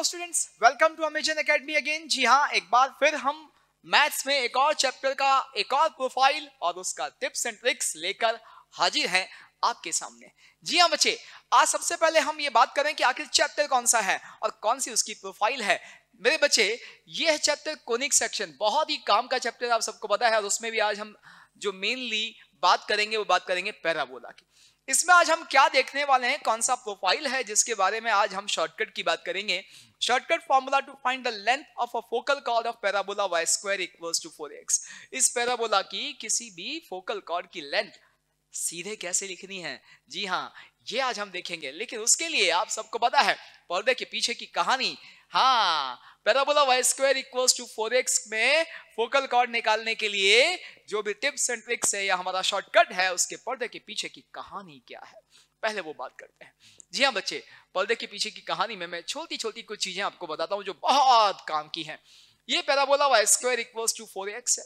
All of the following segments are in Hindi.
Hello students welcome to Amazon academy again जी हाँ एक बार फिर हम मैथ्स में एक और चैप्टर का एक और प्रोफाइल और उसका टिप्स एंड ट्रिक्स लेकर हाजिर हैं आपके सामने जी हाँ बच्चे आज सबसे पहले हम ये बात करें कि आखिर चैप्टर कौन सा है और कौन सी उसकी प्रोफाइल है मेरे बच्चे ये है चैप्टर कोनिक सेक्शन बहुत ही काम का चैप्टर आप सबको पता है और उसमें भी आज हम जो मेनली बात करेंगे वो बात करेंगे पैराबोला की इसमें आज हम क्या देखने वाले हैं कौन सा प्रोफाइल है जिसके बारे में आज हम शॉर्टकट की बात करेंगे shortcut formula to find the length of a focal chord of parabola y square equals to four x इस पैराबोला की किसी भी फोकल कॉर्ड की लेंथ सीधे कैसे लिखनी है जी हाँ ये आज हम देखेंगे लेकिन उसके लिए आप सबको पता है पर्दे के पीछे की कहानी हाँ parabola y square equals to four x में फोकल कॉर्ड निकालने के लिए जो भी टिप्स एंड ट्रिक्स है या हमारा शॉर्टकट है उसके पर्दे के पीछे की कहानी क्या है पहले वो बात करते हैं जी हाँ बच्चे पर्दे के पीछे की कहानी में मैं छोटी छोटी कुछ चीजें आपको बताता हूँ जो बहुत काम की हैं ये parabola y square equals to four x है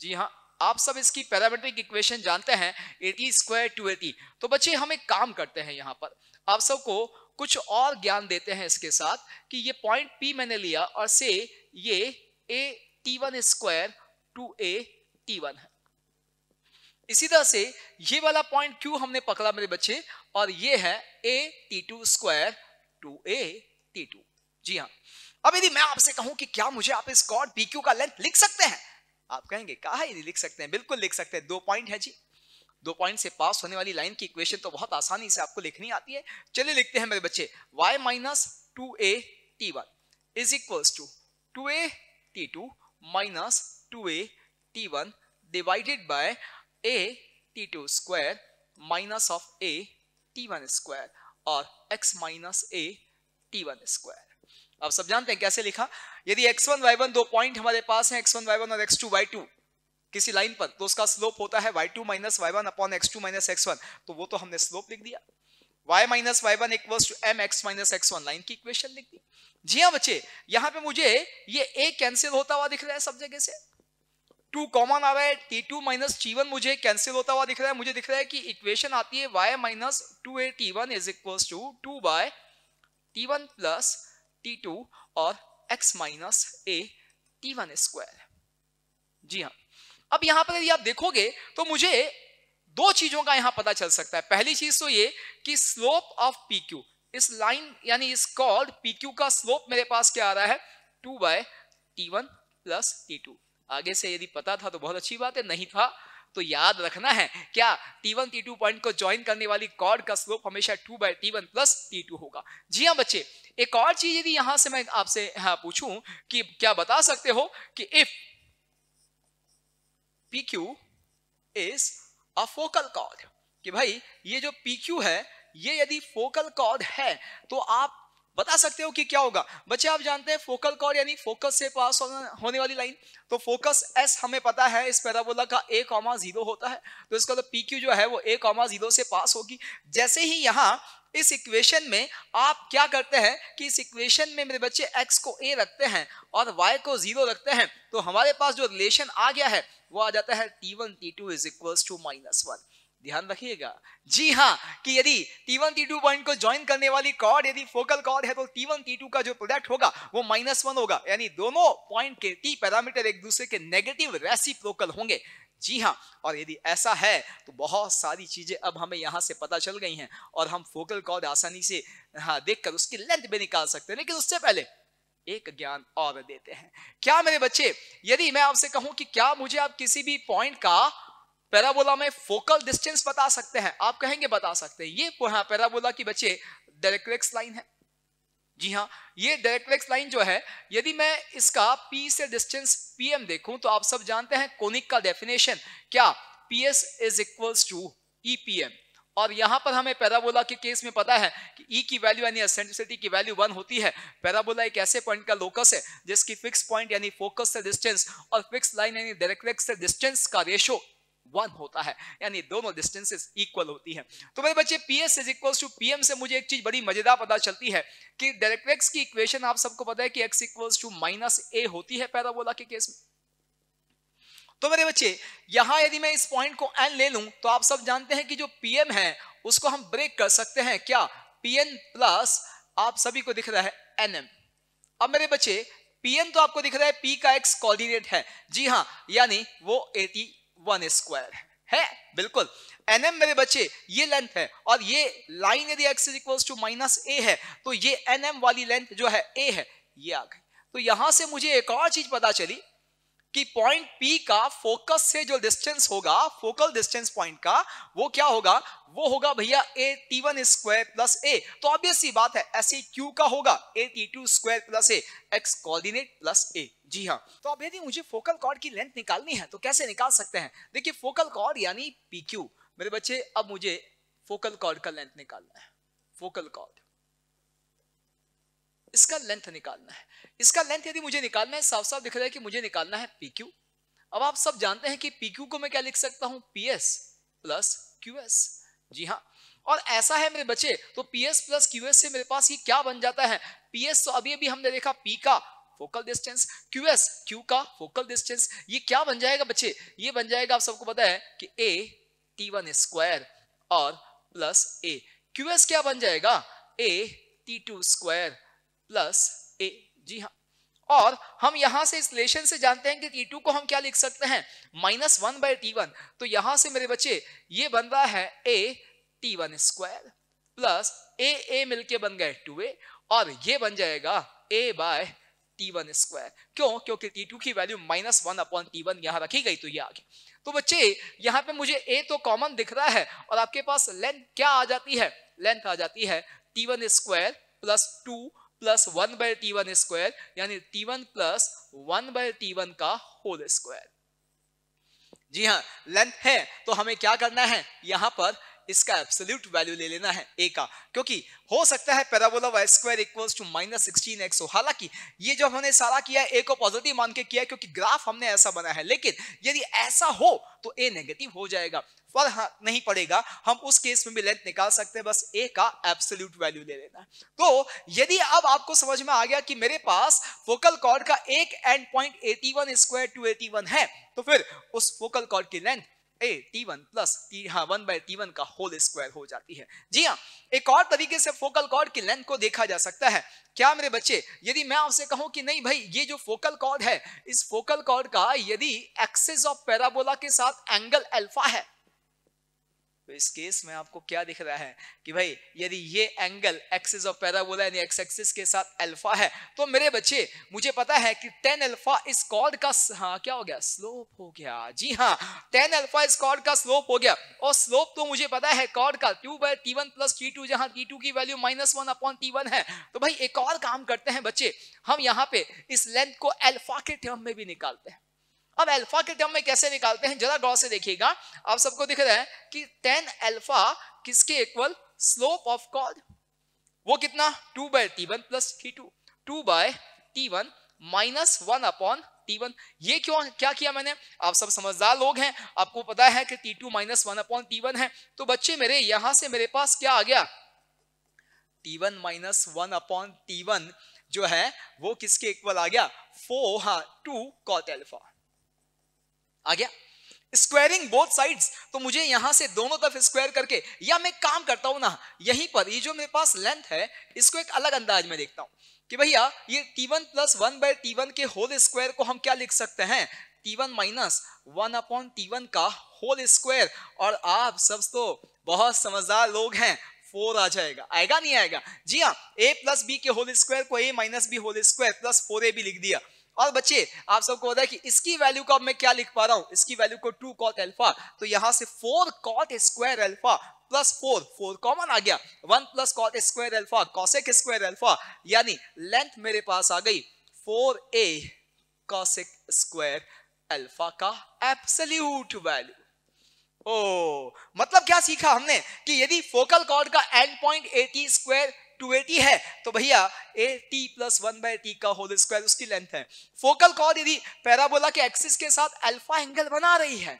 जी हाँ आप सब इसकी पैरामेट्रिक इक्वेशन जानते हैं एटी स्क्वायर टू एटी तो बच्चे हम एक काम करते हैं यहाँ पर आप सबको कुछ और ज्ञान देते हैं इसके साथ कि ये पॉइंट पी मैंने लिया और से ये A T one square two A T one है इसी तरह से ये वाला पॉइंट क्यू हमने पकड़ा मेरे बच्चे और ये है A T two square two A T two जी हाँ अब यदि मैं आपसे कहूं कि क्या मुझे आप इस कॉर्ड पी क्यू का लेंथ लिख सकते हैं आप कहेंगे कहा लिख सकते हैं बिल्कुल लिख सकते हैं दो पॉइंट है जी दो पॉइंट से पास होने वाली लाइन की इक्वेशन तो बहुत आसानी से आपको लिखनी आती है चलिए लिखते हैं मेरे बच्चे y minus two A T one is equals to two A T two minus two A T one divided by A T two square minus of A T one square और x minus A T one square अब सब जानते हैं कैसे लिखा यदि x1 y1 दो पॉइंट हमारे पास हैं x1 y1 और x2 y2 किसी लाइन पर तो उसका स्लोप होता है y2 two minus y one upon x two minus x one तो वो तो हमने स्लोप लिख दिया y minus y one equals to m x minus x one line की इक्वेशन लिख दी जी हाँ बच्चे यहां पे मुझे ये a कैंसिल होता हुआ दिख रहा है सब जगह से टू कॉमन आ रहा है T two minus T one मुझे कैंसिल होता हुआ दिख रहा है मुझे दिख रहा है कि इक्वेशन आती है y minus two A T one is equals to two by T one plus T two और x minus A T one square जी हाँ अब यहां पर यदि आप देखोगे तो मुझे दो चीजों का यहां पता चल सकता है पहली चीज तो ये कि स्लोप ऑफ पी क्यू इस लाइन यानी इस कॉल्ड पी क्यू का स्लोप मेरे पास क्या आ रहा है two by T one plus T two आगे से यदि पता था तो बहुत अच्छी बात है नहीं था तो याद रखना है क्या T1 T2 पॉइंट को ज्वाइन करने वाली कॉर्ड का स्लोप हमेशा 2 बाय वन प्लस टू होगा जी हाँ बच्चे एक और चीज यदि यहां से मैं आपसे हाँ पूछूं कि क्या बता सकते हो कि if PQ is a focal chord कि भाई ये जो PQ है ये यदि फोकल कॉर्ड है तो आप बता सकते हो कि क्या होगा बच्चे आप जानते हैं फोकल कॉर्ड यानी फोकस से पास होने वाली लाइन तो फोकस एस हमें पता है इस पैराबोला का ए कॉमा जीरो होता है तो इसका तो पी क्यू जो है वो ए कॉमा जीरो से पास होगी जैसे ही यहाँ इस इक्वेशन में आप क्या करते हैं कि इस इक्वेशन में मेरे बच्चे x को a रखते हैं और y को जीरो रखते हैं तो हमारे पास जो रिलेशन आ गया है वो आ जाता है t1 t2 T two is equal to minus one ध्यान रखिएगा जी हाँ कि यदि t1 t2 पॉइंट को ज्वाइन करने वाली कॉर्ड यदि फोकल कॉर्ड है तो t1 t2 का जो प्रोडक्ट होगा वो माइनस वन होगा यानी दोनों पॉइंट के t पैरामीटर एक दूसरे के नेगेटिव रेसिप्रोकल होंगे जी हाँ और यदि ऐसा है तो बहुत सारी चीज़ें अब हमें यहाँ से पता चल गई हैं और हम फोकल कॉर्ड आसानी से हाँ देख कर उसकी लेंथ भी निकाल सकते हैं लेकिन उससे पहले एक ज्ञान और देते हैं क्या मेरे बच्चे यदि मैं आपसे कहूं कि क्या मुझे आप किसी भी पॉइंट का पैराबोला में फोकल डिस्टेंस बता सकते हैं आप कहेंगे बता सकते हैं ये पैराबोला की बच्चे डायरेक्ट लाइन है जी हाँ ये डायरेक्ट वेक्स लाइन जो है यदि मैं इसका पी से डिस्टेंस पी एम देखूं तो आप सब जानते हैं कोनिक का डेफिनेशन क्या P S is equals to E P M और यहां पर हमें पैराबोला के केस में पता है कि ई e की वैल्यू यानी एसेंट्रिसिटी की वैल्यू वन होती है पैराबोला एक ऐसे पॉइंट का लोकस है जिसकी फिक्स पॉइंट यानी फोकस से डिस्टेंस और फिक्स लाइन यानी डायरेक्ट से डिस्टेंस का रेशो वन होता है यानी दोनों डिस्टेंसेस इक्वल होती है तो मेरे बच्चे P S is equal to P से मुझे एक चीज बड़ी मजेदार पता चलती है कि डायरेक्ट की इक्वेशन आप सबको पता है कि x equal to minus A होती है पैराबोला के केस में तो मेरे बच्चे यहां यदि मैं इस पॉइंट को एन ले लूं तो आप सब जानते हैं कि जो पीएम है उसको हम ब्रेक कर सकते हैं क्या पीएन प्लस आप सभी को दिख रहा है एनएम अब मेरे बच्चे पीएन तो आपको दिख रहा है पी का एक्स कोऑर्डिनेट है जी हाँ यानी वो एटी वन स्क्वायर है बिल्कुल एम मेरे बच्चे ये लेंथ है और ये लाइन यदि x is equals to minus A है तो ये एन एम वाली लेंथ जो है ए है ये आ गई तो यहां से मुझे एक और चीज पता चली कि पॉइंट पी का फोकस से जो डिस्टेंस होगा फोकल डिस्टेंस पॉइंट का वो क्या होगा वो होगा भैया ए T one square plus A तो ऑब्वियस ही बात है ऐसे क्यू का होगा A T two square plus A x coordinate plus A जी हाँ तो अब यदि मुझे फोकल कॉर्ड की लेंथ निकालनी है तो कैसे निकाल सकते हैं देखिए फोकल कॉर्ड यानी पी क्यू मेरे बच्चे अब मुझे फोकल कॉर्ड का लेंथ निकालना है फोकल कॉर्ड इसका लेंथ निकालना है इसका लेंथ यदि मुझे निकालना है साफ साफ दिख रहा है कि मुझे निकालना है पी क्यू अब आप सब जानते हैं कि पी क्यू को मैं क्या लिख सकता हूं P S plus Q S जी हाँ और ऐसा है मेरे बच्चे तो P S plus Q S से मेरे पास ये क्या बन जाता है पी एस तो अभी अभी हमने देखा पी का focal distance Q S Q का फोकल डिस्टेंस ये क्या बन जाएगा बच्चे ये बन जाएगा आप सबको पता है कि ए टी वन स्क्वायर और प्लस ए क्यू एस क्या बन जाएगा A T two square plus A जी हाँ और हम यहां से इस लेशन से जानते हैं कि टी टू को हम क्या लिख सकते हैं minus one by T one तो यहां से मेरे बच्चे ये बन रहा है A T one square plus A A मिलके बन गए टू ए और ये बन जाएगा A by T one square क्यों क्योंकि टी टू की value minus one upon T one यहां रखी गई तो ये आ गया तो बच्चे यहाँ पे मुझे ए तो कॉमन दिख रहा है और आपके पास लेंथ क्या आ जाती है लेंथ आ जाती है T one square plus two plus one by T one square यानी T one plus one by T one का होल स्क्वायर जी हाँ लेंथ है तो हमें क्या करना है यहां पर इसका एब्सोल्यूट वैल्यू ले लेना है ए का क्योंकि हो सकता है parabola y square equals to minus sixteen x हो हालांकि ये जो हमने सारा किया है ए को पॉजिटिव मान के किया है क्योंकि ग्राफ हमने ऐसा बनाया है लेकिन यदि ऐसा हो तो ए नेगेटिव हो जाएगा पर हाँ नहीं पड़ेगा हम उस केस में भी लेंथ निकाल सकते हैं बस ए का एब्सोल्यूट वैल्यू ले लेना तो यदि अब आपको समझ में आ गया कि मेरे पास फोकल कॉर्ड का एक end point A T one square two A T one है तो फिर उस फोकल कॉर्ड की length A T one plus T हाँ वन बाय टी वन का होल स्क्वायर हो जाती है जी हाँ एक और तरीके से फोकल कॉर्ड की लेंथ को देखा जा सकता है क्या मेरे बच्चे यदि मैं आपसे कहूं कि नहीं भाई ये जो फोकल कॉर्ड है इस फोकल कॉर्ड का यदि एक्सेस ऑफ पैराबोला के साथ एंगल अल्फा है तो इस केस में आपको क्या दिख रहा है कि भाई यदि ये एंगल एक्सिस ऑफ पैराबोला यानी एक्स एक्सिस के साथ अल्फा है तो मेरे बच्चे मुझे पता है कि टेन अल्फा इस कॉर्ड का हाँ क्या हो गया स्लोप हो गया जी हाँ टेन अल्फा इस कॉर्ड का स्लोप हो गया और स्लोप तो मुझे पता है कॉर्ड का two by T one plus T two जहाँ टी टू की value minus one upon T one है तो भाई एक और काम करते हैं बच्चे हम यहाँ पे इस लेंथ को एल्फा के टर्म में भी निकालते हैं अब अल्फा के टर्म में कैसे निकालते हैं जरा गौर से देखिएगा आप सबको दिख रहा है कि टेन अल्फा किसके इक्वल स्लोप ऑफ कॉल वो कितना two by T one plus T two two by T one minus one upon T one ये क्यों क्या किया मैंने आप सब समझदार लोग हैं आपको पता है कि T two minus one upon T one है तो बच्चे मेरे यहां से मेरे पास क्या आ गया T one minus one upon T one जो है वो किसके इक्वल आ गया फोर हाँ टू कॉट एल्फा आ गया स्क्वायरिंग बोथ साइड्स तो मुझे यहां से दोनों तरफ स्क्वायर करके या मैं काम करता हूं ना यहीं पर ये यह जो मेरे पास लेंथ है इसको एक अलग अंदाज में देखता हूं कि भैया ये t1 one plus one by T के होल स्क्वायर को हम क्या लिख सकते हैं t1 one minus one upon T का होल स्क्वायर और आप सब तो बहुत समझदार लोग हैं फोर आ जाएगा आएगा नहीं आएगा जी हाँ ए प्लस बी के होल स्क्वायर को A minus B whole square plus four A भी लिख दिया और बच्चे आप सबको पता है कि इसकी वैल्यू को अब मैं क्या लिख पा रहा हूं इसकी वैल्यू को टू कॉट एल्फा तो यहां से four cot square alpha plus four four common आ गया one plus cot square alpha cosec square alpha यानी लेंथ मेरे पास आ गई four a cosec square alpha का एब्सोल्यूट वैल्यू ओ मतलब क्या सीखा हमने कि यदि फोकल कॉर्ड का एंड पॉइंट एटी स्क्वायर 280 है तो भैया ए t plus one by t का होल स्क्वायर उसकी लेंथ है फोकल कॉल यदि पैराबोला के एक्सिस के साथ अल्फा एंगल बना रही है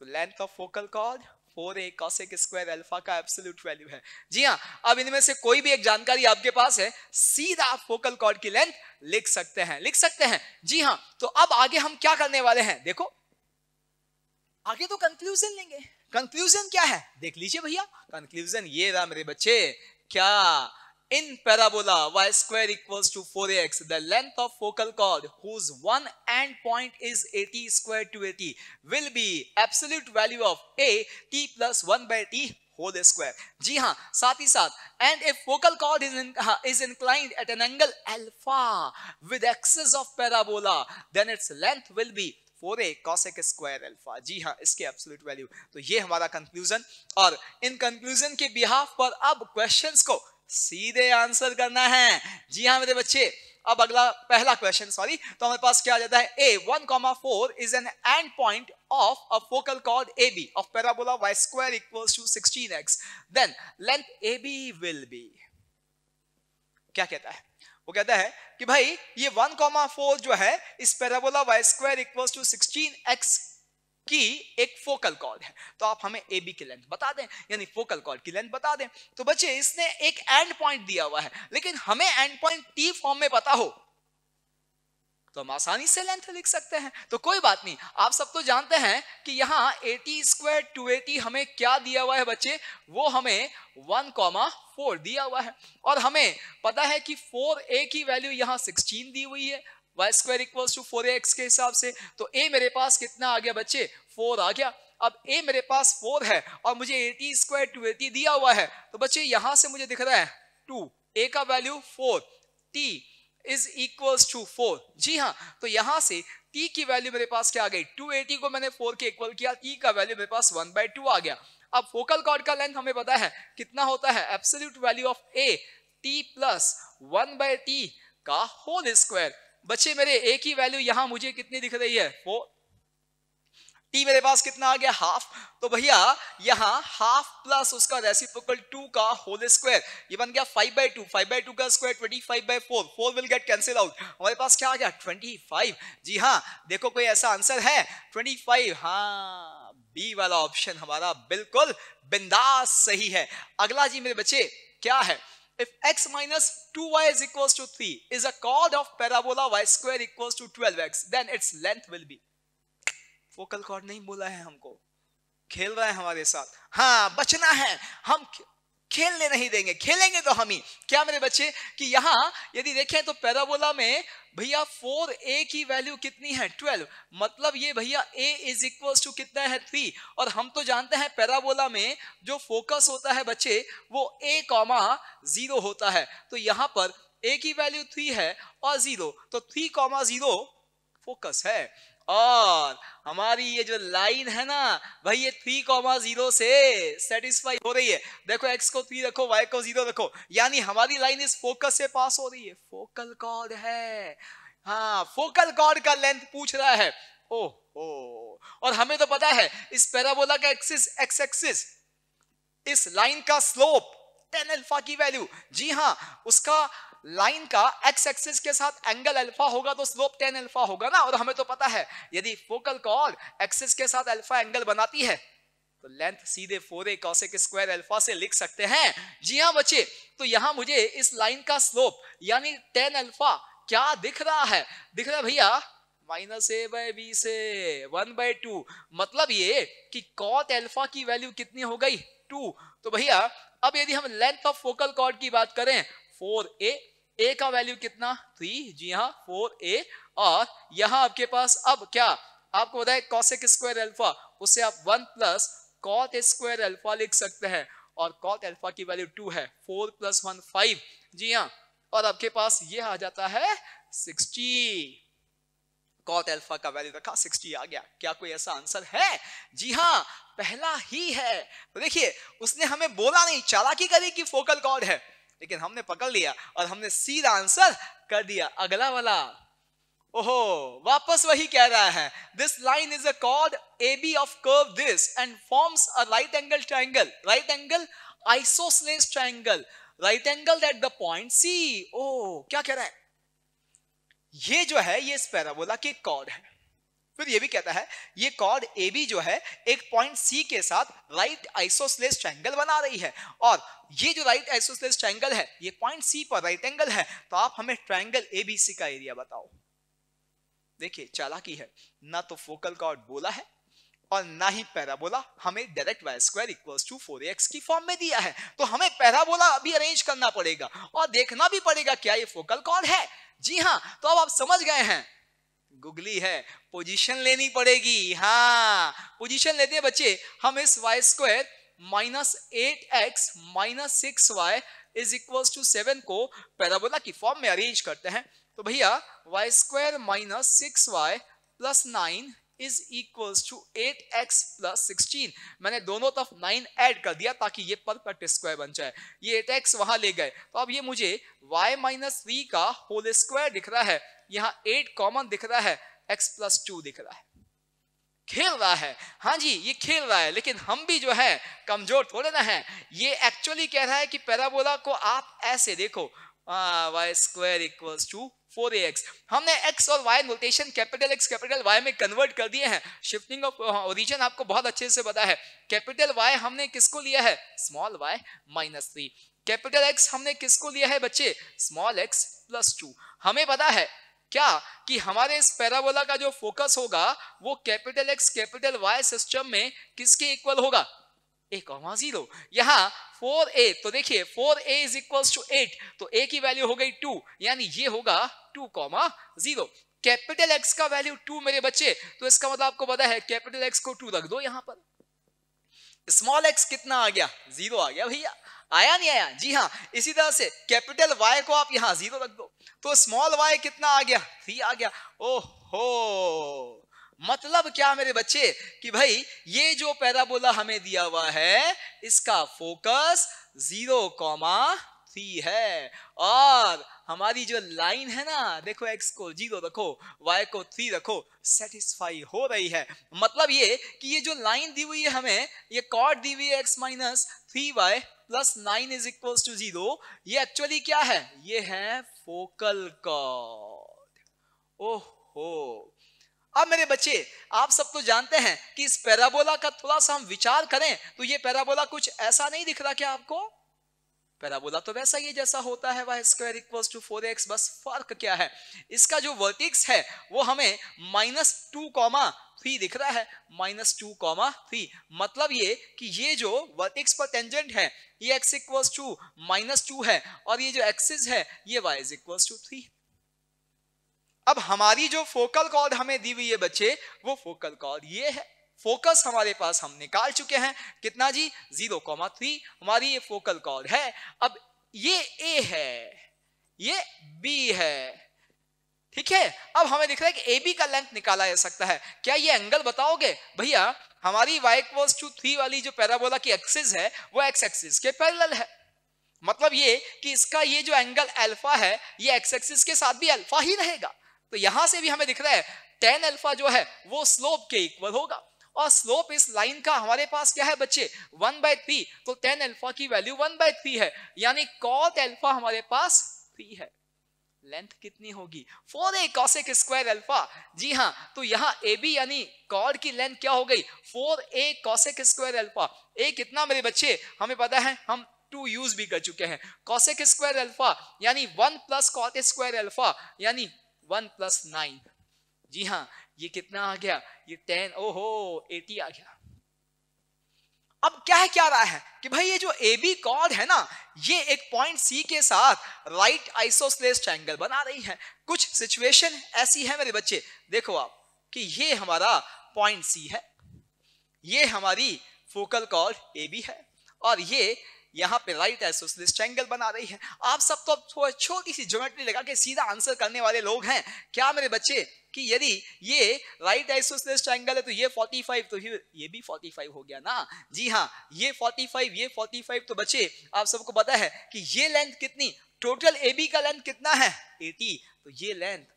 तो लेंथ ऑफ फोकल कॉल four a cosec square alpha का एब्सोल्यूट वैल्यू है जी हाँ अब इनमें से कोई भी एक जानकारी आपके पास है सीधा आप फोकल कॉर्ड की लेंथ लिख सकते हैं लिख सकते हैं जी हाँ तो अब आगे हम क्या करने वाले हैं देखो आगे तो कंक्लूजन लेंगे कंक्लूजन क्या है देख लीजिए भैया कंक्लूजन ये रहा मेरे बच्चे क्या In parabola, y square equals to 4x. The length of focal chord whose one end point is 80 square to 80 will be absolute value of a t plus 1 by t whole square जी हाँ साथ ही साथ and a focal chord is is inclined at an angle alpha with axis of parabola then its length will be four a cosec square alpha जी हाँ इसके एब्सोल्यूट वैल्यू तो ये हमारा कंक्लूजन और इन कंक्लूजन के बिहाफ पर अब क्वेश्चंस को सीधे आंसर करना है जी हाँ मेरे बच्चे अब अगला पहला क्वेश्चन सॉरी तो हमारे पास क्या आ जाता है a one comma four is an end point of a focal chord A B of parabola y square equals to sixteen x then length A B will be क्या कहता है वो कहता है कि भाई ये वन कॉमा फोर जो है इस parabola y square equal to sixteen x की एक फोकल कॉल है तो आप हमें ए बी की लेंथ बता दें यानी फोकल कॉल की लेंथ बता दें तो बच्चे इसने एक एंड पॉइंट दिया हुआ है लेकिन हमें एंड पॉइंट टी फॉर्म में पता हो तो हम आसानी से लेंथ लिख सकते हैं तो कोई बात नहीं आप सब तो जानते हैं कि यहाँ 80 स्क्वायर 280 हमें क्या दिया हुआ है बच्चे वो हमें 1, फोर दिया हुआ है और हमें पता है कि फोर ए की वैल्यू यहाँ 16 दी हुई है y square equals to four x के हिसाब से तो ए मेरे पास कितना आ गया बच्चे फोर आ गया अब ए मेरे पास फोर है और मुझे एटी स्क्वायर टू एटी दिया हुआ है तो बच्चे यहां से मुझे दिख रहा है टू ए का value four t is equals to four जी हाँ तो यहां से t की वैल्यू मेरे पास क्या आ गई टू एटी को मैंने फोर के इक्वल किया t e का वैल्यू मेरे पास वन बाई टू आ गया अब फोकल कॉर्ड का लेंथ हमें पता है कितना होता है absolute value of a t plus one by t का होल स्क्वायर बच्चे मेरे ए की वैल्यू यहां मुझे कितनी दिख रही है फोर टी मेरे पास कितना आ गया हाफ तो भैया यहाँ हाफ प्लस उसका रेसिप्रोकल टू का होल स्क्वायर ये बन गया five by two five by two का square twenty five by four four will get cancel out हमारे पास क्या आ गया ट्वेंटी फाइव जी हाँ देखो कोई ऐसा आंसर है ट्वेंटी फाइव हाँ बी वाला ऑप्शन हमारा बिल्कुल बिंदास सही है अगला जी मेरे बच्चे क्या है if x minus 2y is equals to 3 is a chord of parabola y square equals to 12x then its length will be focal chord नहीं बोला है हमको खेल रहा है हमारे साथ हाँ बचना है हम खेलने नहीं देंगे खेलेंगे तो हम ही क्या मेरे बच्चे कि यहाँ यदि देखें तो पैराबोला में भैया फोर ए की वैल्यू कितनी है ट्वेल्व मतलब ये भैया ए इज इक्वल टू कितना है थ्री और हम तो जानते हैं पैराबोला में जो फोकस होता है बच्चे वो ए कॉमा जीरो होता है तो यहाँ पर ए की वैल्यू थ्री है और जीरो तो थ्री कॉमा जीरो फोकस है और हमारी ये जो लाइन है ना भाई ये थ्री कॉमा जीरो से सेटिस्फाई हो रही है देखो एक्स को थ्री रखो वाई को जीरो रखो यानी हमारी लाइन इस फोकस से पास हो रही है फोकल कॉर्ड है हाँ फोकल कॉर्ड का लेंथ पूछ रहा है ओ हो और हमें तो पता है इस पैराबोला का एक्सिस एक्स एक्सिस इस लाइन का स्लोप टेन एल्फा की वैल्यू जी हाँ उसका लाइन का एक्स एक्सिस के साथ एंगल अल्फा होगा तो स्लोप टेन अल्फा होगा ना और हमें तो पता है यदि फोकल कॉल एक्सिस के साथ अल्फा एंगल बनाती है तो लेंथ सीधे four a cosec square alpha से लिख सकते हैं जी हाँ बच्चे तो यहां मुझे इस लाइन का स्लोप यानी टेन अल्फा क्या दिख रहा है दिख रहा भैया माइनस ए बाय बी से वन बाय टू मतलब ये कि कॉट अल्फा की वैल्यू कितनी हो गई टू तो भैया अब यदि हम लेंथ ऑफ फोकल कॉर्ड की बात करें फोर ए ए का वैल्यू कितना थ्री जी हाँ फोर ए और यहां आपके पास अब क्या आपको बताए कॉसिक स्क्वायर अल्फा उसे आप one plus cot square alpha लिख सकते हैं और कॉट अल्फा की वैल्यू टू है फोर प्लस वन फाइव जी हाँ और आपके पास ये आ जाता है सिक्सटी कॉट अल्फा का वैल्यू रखा सिक्सटी आ गया क्या कोई ऐसा आंसर है जी हाँ पहला ही है तो देखिए उसने हमें बोला नहीं चालाकी करी कि फोकल कॉर्ड है लेकिन हमने पकड़ लिया और हमने सीधा आंसर कर दिया अगला वाला ओहो वापस वही कह रहा है this line is a chord A B of curve this end forms a right angle triangle right angle isosceles triangle right angle at the point C ओ क्या कह रहा है ये जो है ये इस पैराबोला की कॉर्ड है फिर ये भी कहता है ये कॉर्ड ए बी जो है एक पॉइंट सी के साथ राइट आइसोसलेस ट्रायंगल बना रही है और ये जो राइट आइसोसलेस ट्रायंगल है ये पॉइंट सी पर राइट एंगल है तो आप हमें ट्रायंगल ए बी सी का एरिया बताओ देखिए चालाकी है ना तो फोकल कॉर्ड बोला है और ना ही पैराबोला हमें direct y square equal to four x की फॉर्म में दिया है तो हमें पैराबोला अभी अरेंज करना पड़ेगा और देखना भी पड़ेगा क्या ये फोकल कॉर्ड है जी हाँ तो अब आप समझ गए हैं गुगली है पोजीशन लेनी पड़ेगी हाँ पोजीशन लेते हैं बच्चे हम इस y square minus eight x minus six y is equal to seven को पैराबोला की फॉर्म में अरेंज करते हैं तो भैया y square minus six y plus nine is equal to eight x plus sixteen मैंने दोनों तरफ नाइन ऐड कर दिया ताकि ये परफेक्ट स्क्वायर बन जाए ये एट एक्स वहां ले गए तो अब ये मुझे वाई माइनस थ्री का होल स्क्वायर दिख रहा है यहाँ एट कॉमन दिख रहा है एक्स प्लस टू दिख रहा है खेल रहा है हाँ जी ये खेल रहा है लेकिन हम भी जो है कमजोर थोड़े ना है ये एक्चुअली कह रहा है कि पैराबोला को आप ऐसे देखो y square equals to four x हमने एक्स और y notation capital X capital Y में कन्वर्ट कर दिए हैं शिफ्टिंग ऑफ ओरिजिन आपको बहुत अच्छे से पता है कैपिटल वाई हमने किसको लिया है small y minus three capital X हमने किसको लिया है बच्चे स्मॉल एक्स प्लस टू हमें पता है क्या कि हमारे इस पैराबोला का जो फोकस होगा वो capital X capital Y system में किसके इक्वल होगा एक कॉमा जीरो यहाँ फोर ए तो देखिए four a is equal to eight तो ए की वैल्यू हो गई टू यानी ये होगा two comma zero capital X का वैल्यू टू मेरे बच्चे तो इसका मतलब आपको पता है कैपिटल एक्स को टू रख दो यहां पर स्मॉल एक्स कितना आ गया जीरो आ गया भैया आया नहीं आया जी हाँ इसी तरह से कैपिटल वाई को आप यहां जीरो रख दो तो स्मॉल वाई कितना आ गया थ्री आ गया ओहो मतलब क्या मेरे बच्चे कि भाई ये जो पैराबोला हमें दिया हुआ है इसका फोकस जीरो कॉमा थ्री है और हमारी जो लाइन है ना देखो एक्स को जीरो रखो वाई को थ्री रखो सेटिस्फाई हो रही है मतलब ये कि ये जो लाइन दी हुई है हमें ये कॉट दी हुई है x minus three y plus nine is equal to zero ये एक्चुअली क्या है ये है फोकल कॉट ओहो अब मेरे बच्चे आप सब तो जानते हैं कि इस पैराबोला का थोड़ा सा हम विचार करें तो ये पैराबोला कुछ ऐसा नहीं दिख रहा क्या आपको पैराबोला तो वैसा ही जैसा होता है y square equals to four x बस फर्क क्या है इसका जो वर्टिक्स है वो हमें माइनस टू कॉमा थ्री दिख रहा है माइनस टू कॉमा थ्री मतलब ये कि ये जो वर्टिक्स पर टेंजेंट है ये x equals to minus two है और ये जो एक्सिस है ये y is equals to three अब हमारी जो फोकल कॉर्ड हमें दी हुई है बच्चे वो फोकल कॉर्ड ये है फोकस हमारे पास हम निकाल चुके हैं कितना जी जीरो कॉमा थ्री हमारी ये फोकल कॉर्ड है अब ये ए है ये बी है ठीक है अब हमें दिख रहा है कि ए बी का लेंथ निकाला जा सकता है क्या ये एंगल बताओगे भैया हमारी वाई इक्वल्स टू थ्री वाली जो पैराबोला की एक्सिस है वो एक्स एक्सिस के पैरेलल है मतलब ये कि इसका ये जो एंगल अल्फा है ये एक्स एक्सिस के साथ भी अल्फा ही रहेगा तो यहां से भी हमें दिख रहा है टेन अल्फा जो है वो स्लोप के इक्वल होगा और स्लोप इस लाइन का हमारे पास क्या है बच्चे वन बाय थ्री तो टेन एल्फा की वैल्यू वन बाय थ्री है यानी कॉट एल्फा हमारे पास थ्री है लेंथ कितनी होगी four a cosec square alpha जी हाँ तो यहाँ ए बी यानी कॉर्ड की लेंथ क्या हो गई four a cosec square alpha a कितना मेरे बच्चे हमें पता है हम टू यूज भी कर चुके हैं कॉसेक स्क्वायर अल्फा यानी one plus cot square alpha यानी वन प्लस नाइन जी हाँ ये कितना आ गया ये टेन ओहो एटी आ गया अब क्या है क्या रहा है कि भाई ये जो ए बी कॉर्ड है ना ये एक पॉइंट सी के साथ राइट आइसोसलेस ट्रायंगल बना रही है कुछ सिचुएशन ऐसी है मेरे बच्चे देखो आप कि ये हमारा पॉइंट सी है ये हमारी फोकल कॉर्ड ए बी है और ये यहाँ पे राइट है सो ट्रैंगल बना रही है आप सब तो अब थोड़ा छोटी सी ज्योमेट्री लगा के सीधा आंसर करने वाले लोग हैं क्या मेरे बच्चे कि यदि ये राइट आइसोसेलेस एंगल है तो ये 45 तो फिर ये भी 45 हो गया ना जी हाँ ये 45 ये 45 तो बच्चे आप सबको पता है कि ये लेंथ कितनी टोटल ए बी का लेंथ कितना है 80 तो ये लेंथ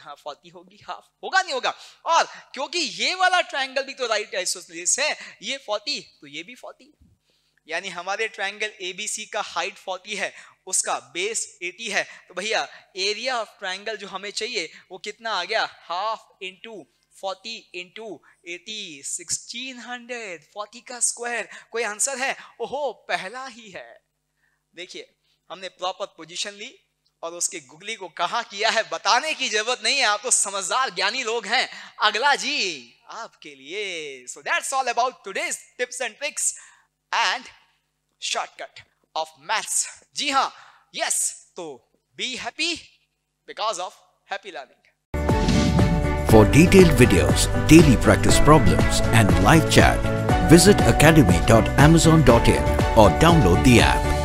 हाँ फोर्टी होगी हाफ होगा नहीं होगा और क्योंकि ये वाला ट्रायंगल भी तो राइट आइसोसेलेस है ये 40 तो ये भी 40 यानी हमारे ट्रायंगल एबीसी का हाइट फोर्टी है उसका बेस 80 है तो भैया एरिया ऑफ ट्राइंगल जो हमें चाहिए वो कितना आ गया half into forty into eighty sixteen hundred forty का स्क्वायर कोई आंसर है ओहो पहला ही है देखिए हमने प्रॉपर पोजीशन ली और उसके गुगली को कहा किया है बताने की जरूरत नहीं है आप तो समझदार ज्ञानी लोग हैं अगला जी आपके लिए so that's all about today's tips and tricks and shortcut of maths. जी हाँ, yes. तो be happy because of happy learning. For detailed videos, daily practice problems and live chat, visit academy.amazon.in or download the app.